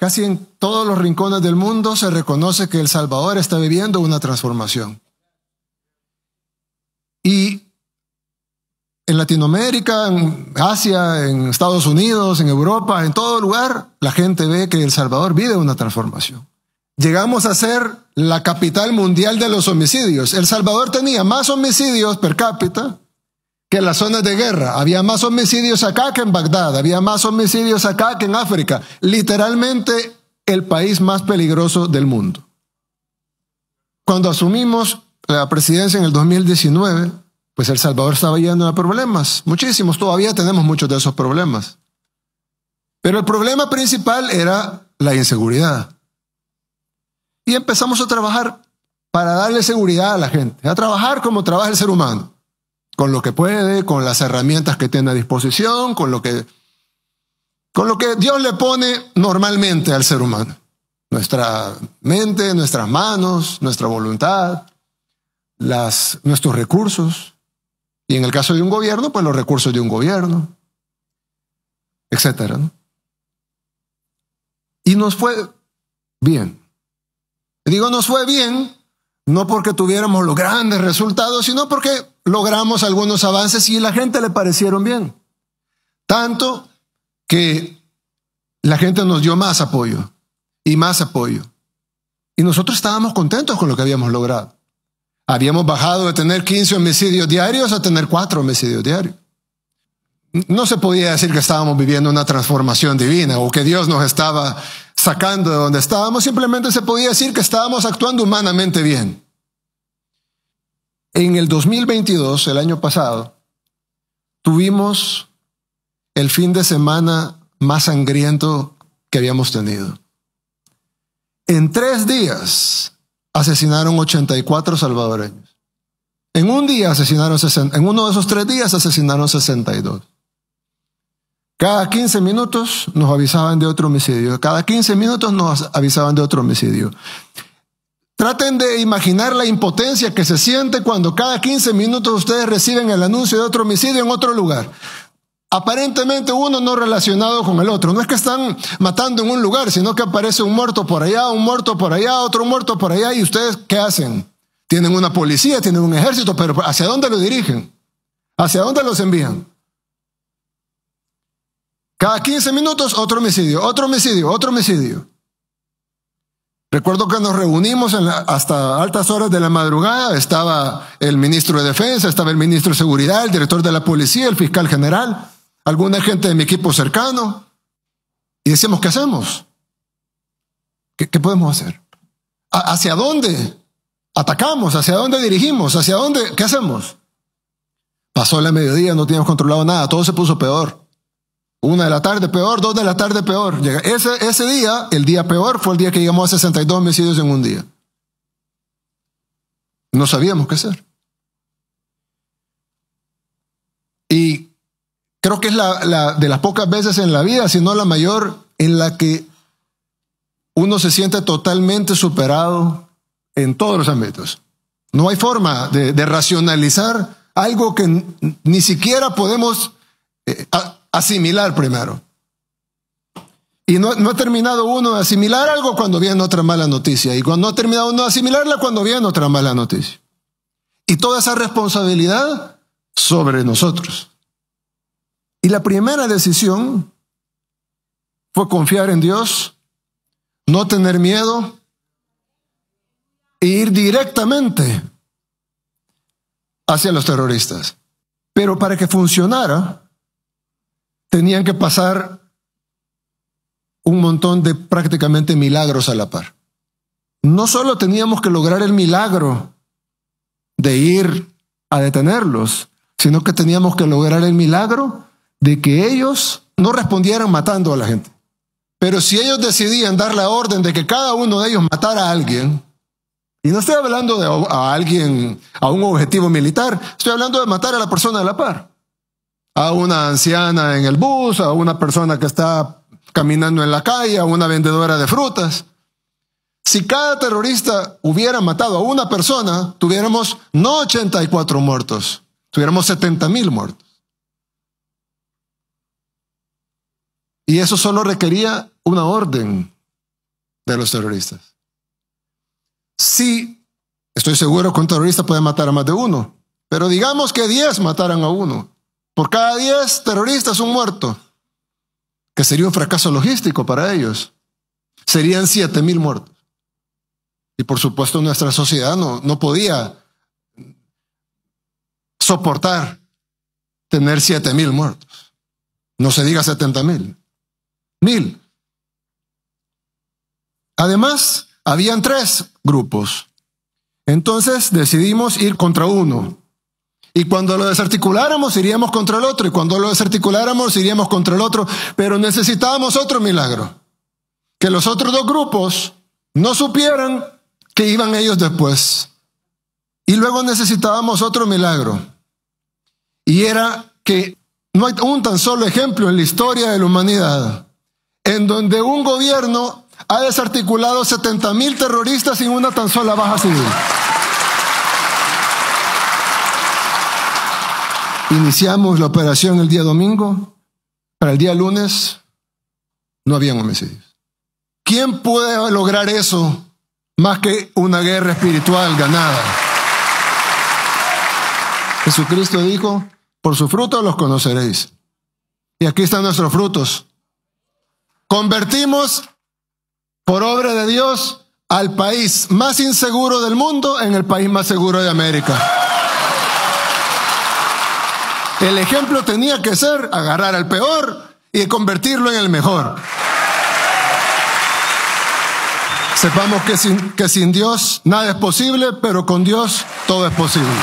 Casi en todos los rincones del mundo se reconoce que El Salvador está viviendo una transformación. Y en Latinoamérica, en Asia, en Estados Unidos, en Europa, en todo lugar, la gente ve que El Salvador vive una transformación. Llegamos a ser la capital mundial de los homicidios. El Salvador tenía más homicidios per cápita que en las zonas de guerra. Había más homicidios acá que en Bagdad, había más homicidios acá que en África. Literalmente el país más peligroso del mundo. Cuando asumimos la presidencia en el 2019, pues El Salvador estaba lleno de problemas, muchísimos, todavía tenemos muchos de esos problemas. Pero el problema principal era la inseguridad. Y empezamos a trabajar para darle seguridad a la gente, a trabajar como trabaja el ser humano con lo que puede, con las herramientas que tiene a disposición, con lo que, con lo que Dios le pone normalmente al ser humano. Nuestra mente, nuestras manos, nuestra voluntad, nuestros recursos. Y en el caso de un gobierno, pues los recursos de un gobierno, etcétera. Y nos fue bien. Digo, nos fue bien, no porque tuviéramos los grandes resultados, sino porque logramos algunos avances y la gente le parecieron bien. Tanto que la gente nos dio más apoyo y más apoyo. Y nosotros estábamos contentos con lo que habíamos logrado. Habíamos bajado de tener 15 homicidios diarios a tener 4 homicidios diarios. No se podía decir que estábamos viviendo una transformación divina o que Dios nos estaba sacando de donde estábamos. Simplemente se podía decir que estábamos actuando humanamente bien. En el 2022, el año pasado, tuvimos el fin de semana más sangriento que habíamos tenido. En tres días asesinaron 84 salvadoreños. En un día asesinaron en uno de esos tres días asesinaron 62. Cada 15 minutos nos avisaban de otro homicidio. Cada 15 minutos nos avisaban de otro homicidio. Traten de imaginar la impotencia que se siente cuando cada 15 minutos ustedes reciben el anuncio de otro homicidio en otro lugar. Aparentemente uno no relacionado con el otro. No es que están matando en un lugar, sino que aparece un muerto por allá, un muerto por allá, otro muerto por allá. ¿Y ustedes qué hacen? Tienen una policía, tienen un ejército, pero ¿hacia dónde lo dirigen? ¿Hacia dónde los envían? Cada 15 minutos otro homicidio, otro homicidio, otro homicidio. Recuerdo que nos reunimos hasta altas horas de la madrugada, estaba el ministro de Defensa, estaba el ministro de Seguridad, el director de la policía, el fiscal general, alguna gente de mi equipo cercano, y decíamos, ¿qué hacemos? ¿Qué, podemos hacer? ¿Hacia dónde atacamos? ¿Hacia dónde dirigimos? ¿Hacia dónde? ¿Qué hacemos? Pasó la mediodía, no teníamos controlado nada, todo se puso peor. Una de la tarde peor, dos de la tarde peor. Ese, ese día, el día peor, fue el día que llegamos a 62 homicidios en un día. No sabíamos qué hacer. Y creo que es la, de las pocas veces en la vida, si no la mayor, en la que uno se siente totalmente superado en todos los ámbitos. No hay forma de, racionalizar algo que ni siquiera podemos eh, asimilar primero. Y no, no, ha terminado uno de asimilar algo cuando viene otra mala noticia. Y cuando no ha terminado uno de asimilarla cuando viene otra mala noticia. Y toda esa responsabilidad sobre nosotros. Y la primera decisión fue confiar en Dios, no tener miedo e ir directamente hacia los terroristas. Pero para que funcionara, tenían que pasar un montón de prácticamente milagros a la par. No solo teníamos que lograr el milagro de ir a detenerlos, sino que teníamos que lograr el milagro de que ellos no respondieran matando a la gente. Pero si ellos decidían dar la orden de que cada uno de ellos matara a alguien, y no estoy hablando de a alguien, a un objetivo militar, estoy hablando de matar a la persona de la par a una anciana en el bus, a una persona que está caminando en la calle, a una vendedora de frutas. Si cada terrorista hubiera matado a una persona, tuviéramos no 84 muertos, tuviéramos 70 mil muertos. Y eso solo requería una orden de los terroristas. Sí, estoy seguro que un terrorista puede matar a más de uno, pero digamos que 10 mataran a uno. Por cada 10 terroristas, un muerto, que sería un fracaso logístico para ellos. Serían 7 mil muertos. Y por supuesto nuestra sociedad no, no podía soportar tener 7 mil muertos. No se diga 70 mil. Mil. Además, habían tres grupos. Entonces decidimos ir contra uno. Y cuando lo desarticuláramos, iríamos contra el otro. Y cuando lo desarticuláramos, iríamos contra el otro. Pero necesitábamos otro milagro. Que los otros dos grupos no supieran que iban ellos después. Y luego necesitábamos otro milagro. Y era que no hay un tan solo ejemplo en la historia de la humanidad en donde un gobierno ha desarticulado 70 mil terroristas sin una tan sola baja civil. Iniciamos la operación el día domingo. Para el día lunes no habían homicidios. ¿Quién puede lograr eso más que una guerra espiritual ganada? Jesucristo dijo, por su fruto los conoceréis. Y aquí están nuestros frutos. Convertimos por obra de Dios al país más inseguro del mundo en el país más seguro de América. El ejemplo tenía que ser agarrar al peor y convertirlo en el mejor. Sepamos que sin, que sin Dios nada es posible, pero con Dios todo es posible.